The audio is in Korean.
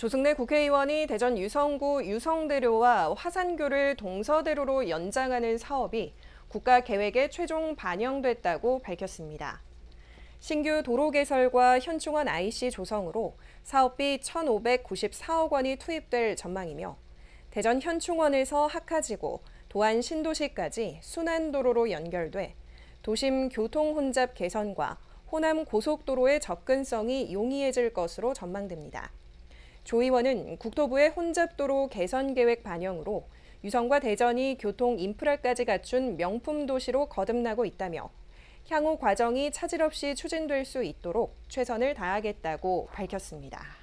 조승래 국회의원이 대전 유성구 유성대로와 화산교를 동서대로로 연장하는 사업이 국가 계획에 최종 반영됐다고 밝혔습니다. 신규 도로 개설과 현충원 IC 조성으로 사업비 1,594억 원이 투입될 전망이며 대전 현충원에서 학하지고 도안 신도시까지 순환도로로 연결돼 도심 교통 혼잡 개선과 호남 고속도로의 접근성이 용이해질 것으로 전망됩니다. 조 의원은 국토부의 혼잡도로 개선 계획 반영으로 유성과 대전이 교통 인프라까지 갖춘 명품 도시로 거듭나고 있다며 향후 과정이 차질 없이 추진될 수 있도록 최선을 다하겠다고 밝혔습니다.